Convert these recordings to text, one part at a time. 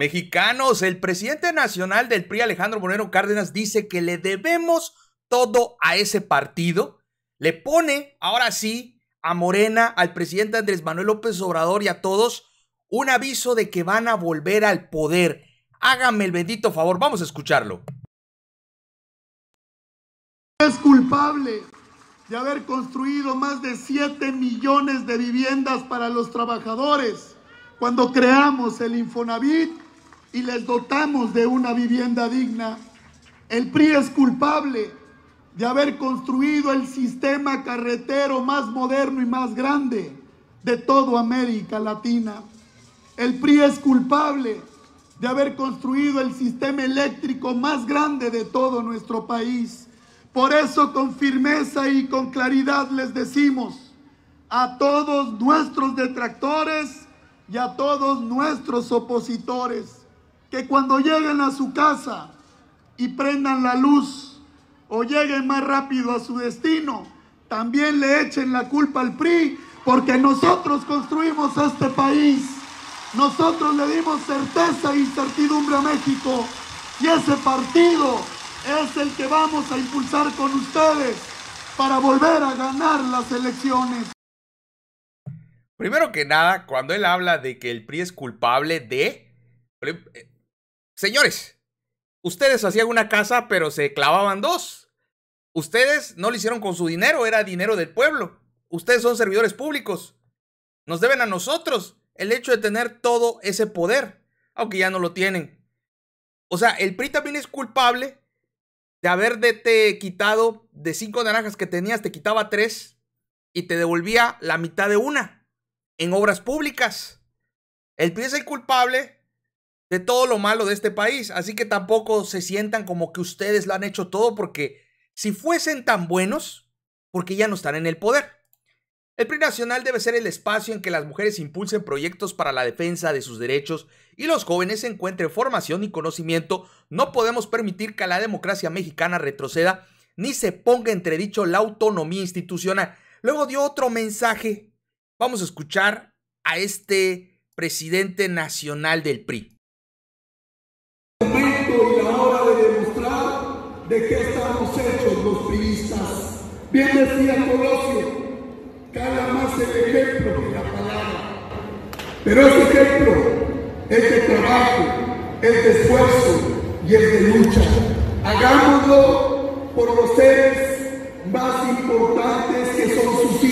Mexicanos, el presidente nacional del PRI, Alejandro Moreno Cárdenas, dice que le debemos todo a ese partido. Le pone, ahora sí, a Morena, al presidente Andrés Manuel López Obrador y a todos un aviso de que van a volver al poder. Hágame el bendito favor, vamos a escucharlo. Es culpable de haber construido más de 7 millones de viviendas para los trabajadores cuando creamos el Infonavit y les dotamos de una vivienda digna. El PRI es culpable de haber construido el sistema carretero más moderno y más grande de toda América Latina. El PRI es culpable de haber construido el sistema eléctrico más grande de todo nuestro país. Por eso con firmeza y con claridad les decimos a todos nuestros detractores y a todos nuestros opositores, que cuando lleguen a su casa y prendan la luz o lleguen más rápido a su destino, también le echen la culpa al PRI, porque nosotros construimos este país, nosotros le dimos certeza y e incertidumbre a México, y ese partido es el que vamos a impulsar con ustedes para volver a ganar las elecciones. Primero que nada, cuando él habla de que el PRI es culpable de... Señores, ustedes hacían una casa, pero se clavaban dos. Ustedes no lo hicieron con su dinero, era dinero del pueblo. Ustedes son servidores públicos. Nos deben a nosotros el hecho de tener todo ese poder, aunque ya no lo tienen. O sea, el PRI también es culpable de haberte quitado de cinco naranjas que tenías, te quitaba tres y te devolvía la mitad de una en obras públicas. El PRI es el culpable de todo lo malo de este país. Así que tampoco se sientan como que ustedes lo han hecho todo porque si fuesen tan buenos, porque ya no están en el poder. El PRI Nacional debe ser el espacio en que las mujeres impulsen proyectos para la defensa de sus derechos y los jóvenes encuentren formación y conocimiento. No podemos permitir que la democracia mexicana retroceda ni se ponga entredicho la autonomía institucional. Luego dio otro mensaje. Vamos a escuchar a este presidente nacional del PRI. de qué estamos hechos los priistas. Bien decía Colosio, cada más el ejemplo de la palabra. Pero ese ejemplo es de trabajo, es de esfuerzo y es de lucha. Hagámoslo por los seres más importantes que son sus hijos.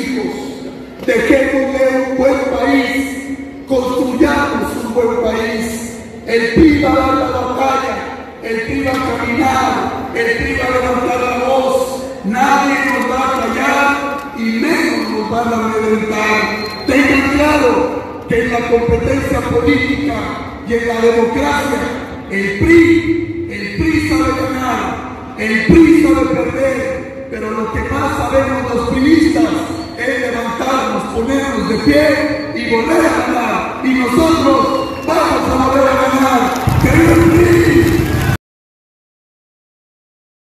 de un buen país, construyamos un buen país. El PIB va la batalla el va a caminar, el va a levantar la voz, nadie nos va a callar y menos nos van a reventar. Tengan claro que en la competencia política y en la democracia, el PRI, el PRI sabe ganar, el PRI sabe perder, pero lo que más sabemos los priistas es levantarnos, ponernos de pie y volver a ganar.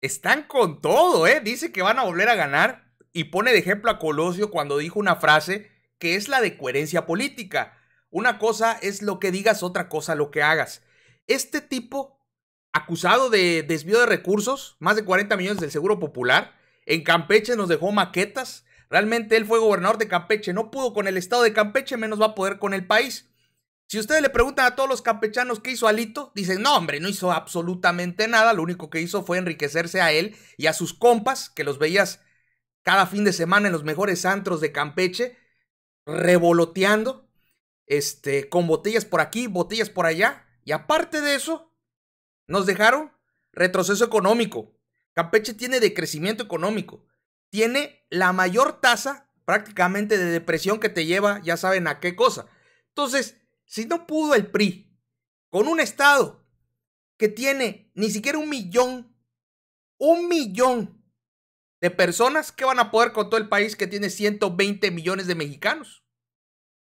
están con todo, ¿eh? Dice que van a volver a ganar y pone de ejemplo a Colosio cuando dijo una frase que es la de coherencia política. Una cosa es lo que digas, otra cosa lo que hagas. Este tipo, acusado de desvío de recursos, más de 40 millones del Seguro Popular, en Campeche nos dejó maquetas. Realmente él fue gobernador de Campeche, no pudo con el estado de Campeche, menos va a poder con el país. Si ustedes le preguntan a todos los campechanos qué hizo Alito, dicen, no, hombre, no hizo absolutamente nada, lo único que hizo fue enriquecerse a él y a sus compas, que los veías cada fin de semana en los mejores antros de Campeche, revoloteando, este, con botellas por aquí, botellas por allá, y aparte de eso, nos dejaron retroceso económico. Campeche tiene decrecimiento económico, tiene la mayor tasa prácticamente de depresión que te lleva, ya saben a qué cosa. Entonces, si no pudo el PRI con un Estado que tiene ni siquiera un millón, un millón de personas, que van a poder con todo el país que tiene 120 millones de mexicanos?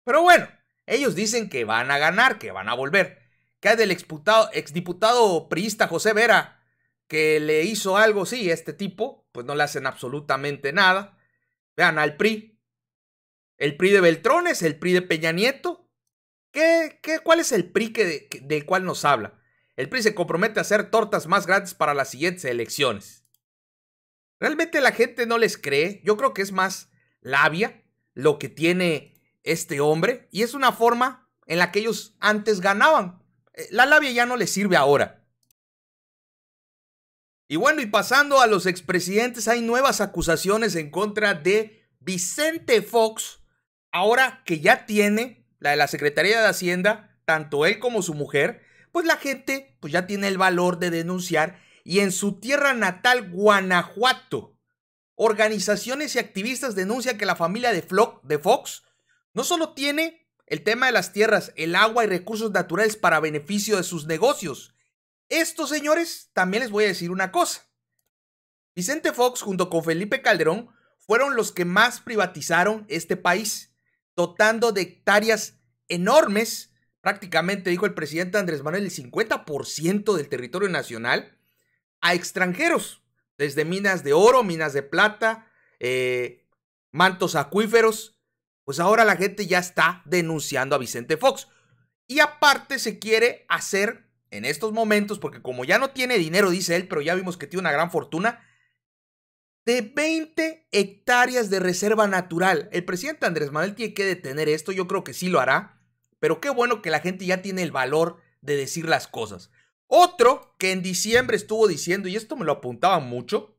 Pero bueno, ellos dicen que van a ganar, que van a volver. Que hay del exputado, exdiputado priista José Vera, que le hizo algo, sí, este tipo, pues no le hacen absolutamente nada. Vean al PRI. El PRI de Beltrones, el PRI de Peña Nieto, ¿Qué, cuál es el PRI del cual nos habla? El PRI se compromete a hacer tortas más grandes para las siguientes elecciones. Realmente la gente no les cree. Yo creo que es más labia lo que tiene este hombre. Y es una forma en la que ellos antes ganaban. Eh, la labia ya no les sirve ahora. Y bueno, y pasando a los expresidentes, hay nuevas acusaciones en contra de Vicente Fox, ahora que ya tiene la de la Secretaría de Hacienda, tanto él como su mujer, pues la gente pues ya tiene el valor de denunciar y en su tierra natal, Guanajuato, organizaciones y activistas denuncian que la familia de, de Fox no solo tiene el tema de las tierras, el agua y recursos naturales para beneficio de sus negocios. Estos señores, también les voy a decir una cosa. Vicente Fox junto con Felipe Calderón fueron los que más privatizaron este país dotando de hectáreas enormes, prácticamente dijo el presidente Andrés Manuel, el 50% del territorio nacional, a extranjeros, desde minas de oro, minas de plata, eh, mantos acuíferos. Pues ahora la gente ya está denunciando a Vicente Fox. Y aparte se quiere hacer en estos momentos, porque como ya no tiene dinero, dice él, pero ya vimos que tiene una gran fortuna, de 20 hectáreas de reserva natural. El presidente Andrés Manuel tiene que detener esto, yo creo que sí lo hará, pero qué bueno que la gente ya tiene el valor de decir las cosas. Otro que en diciembre estuvo diciendo, y esto me lo apuntaba mucho,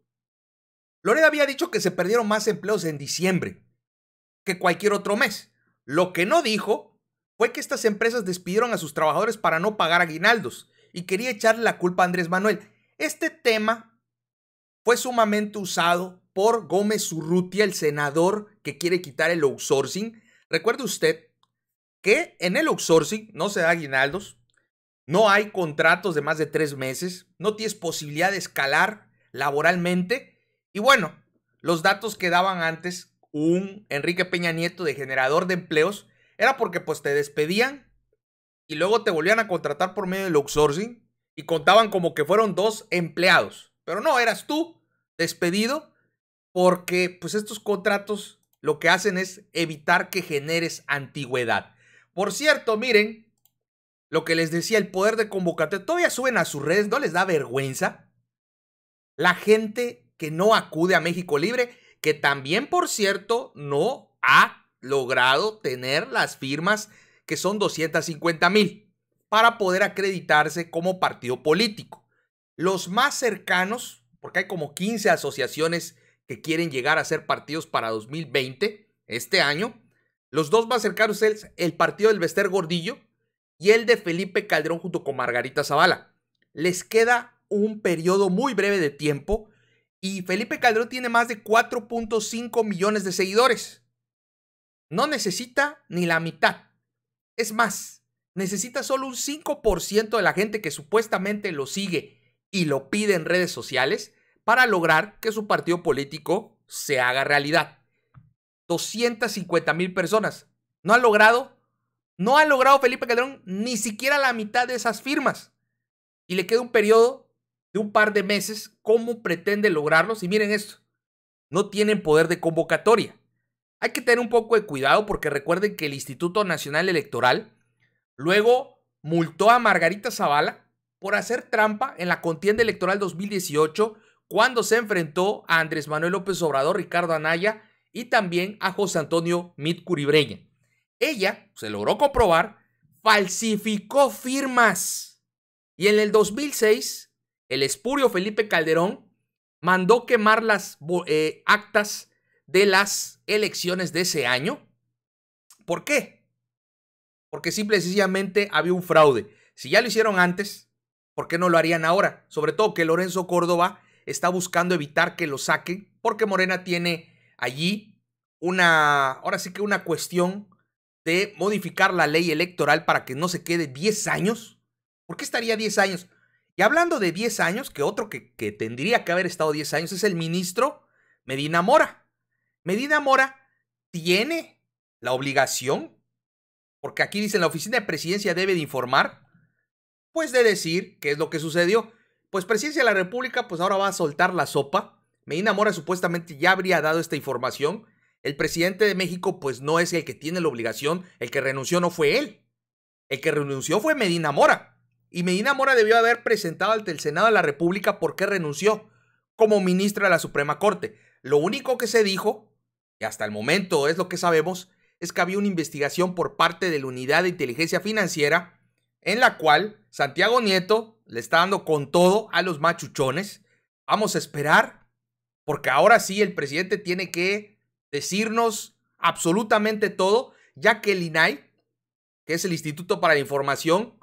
Lorena había dicho que se perdieron más empleos en diciembre que cualquier otro mes. Lo que no dijo fue que estas empresas despidieron a sus trabajadores para no pagar aguinaldos y quería echarle la culpa a Andrés Manuel. Este tema fue sumamente usado por Gómez Urrutia, el senador que quiere quitar el outsourcing. Recuerde usted que en el outsourcing no se da aguinaldos, no hay contratos de más de tres meses, no tienes posibilidad de escalar laboralmente. Y bueno, los datos que daban antes un Enrique Peña Nieto de generador de empleos era porque pues te despedían y luego te volvían a contratar por medio del outsourcing y contaban como que fueron dos empleados. Pero no, eras tú despedido porque pues estos contratos lo que hacen es evitar que generes antigüedad. Por cierto, miren lo que les decía, el poder de convocatoria. Todavía suben a sus redes, ¿no les da vergüenza? La gente que no acude a México Libre, que también, por cierto, no ha logrado tener las firmas que son 250 mil para poder acreditarse como partido político. Los más cercanos, porque hay como 15 asociaciones que quieren llegar a ser partidos para 2020, este año. Los dos más cercanos es el partido del Bester Gordillo y el de Felipe Calderón junto con Margarita Zavala. Les queda un periodo muy breve de tiempo y Felipe Calderón tiene más de 4.5 millones de seguidores. No necesita ni la mitad. Es más, necesita solo un 5% de la gente que supuestamente lo sigue y lo pide en redes sociales para lograr que su partido político se haga realidad. 250 mil personas. No ha logrado, no ha logrado Felipe Calderón ni siquiera la mitad de esas firmas. Y le queda un periodo de un par de meses. ¿Cómo pretende lograrlos? Y miren esto, no tienen poder de convocatoria. Hay que tener un poco de cuidado porque recuerden que el Instituto Nacional Electoral luego multó a Margarita Zavala por hacer trampa en la contienda electoral 2018 cuando se enfrentó a Andrés Manuel López Obrador, Ricardo Anaya y también a José Antonio Mit Curibreña. Ella, se logró comprobar, falsificó firmas. Y en el 2006, el espurio Felipe Calderón mandó quemar las eh, actas de las elecciones de ese año. ¿Por qué? Porque simple y sencillamente había un fraude. Si ya lo hicieron antes, ¿Por qué no lo harían ahora? Sobre todo que Lorenzo Córdoba está buscando evitar que lo saquen, porque Morena tiene allí una, ahora sí que una cuestión de modificar la ley electoral para que no se quede 10 años. ¿Por qué estaría 10 años? Y hablando de 10 años, que otro que, tendría que haber estado 10 años es el ministro Medina Mora. Medina Mora tiene la obligación, porque aquí dice la oficina de presidencia debe de informar pues de decir qué es lo que sucedió. Pues Presidencia de la República pues ahora va a soltar la sopa. Medina Mora supuestamente ya habría dado esta información. El presidente de México pues no es el que tiene la obligación, el que renunció no fue él. El que renunció fue Medina Mora. Y Medina Mora debió haber presentado ante el Senado de la República por qué renunció como ministra de la Suprema Corte. Lo único que se dijo, y hasta el momento es lo que sabemos, es que había una investigación por parte de la Unidad de Inteligencia Financiera en la cual Santiago Nieto le está dando con todo a los machuchones. Vamos a esperar, porque ahora sí el presidente tiene que decirnos absolutamente todo, ya que el INAI, que es el Instituto para la Información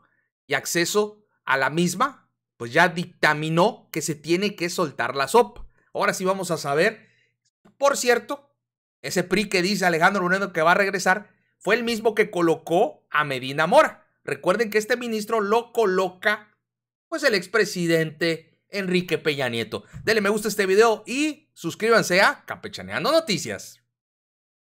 y Acceso a la misma, pues ya dictaminó que se tiene que soltar la SOP. Ahora sí vamos a saber. Por cierto, ese PRI que dice Alejandro Moreno que va a regresar fue el mismo que colocó a Medina Mora. Recuerden que este ministro lo coloca pues el expresidente Enrique Peña Nieto. Denle me gusta a este video y suscríbanse a Capechaneando Noticias.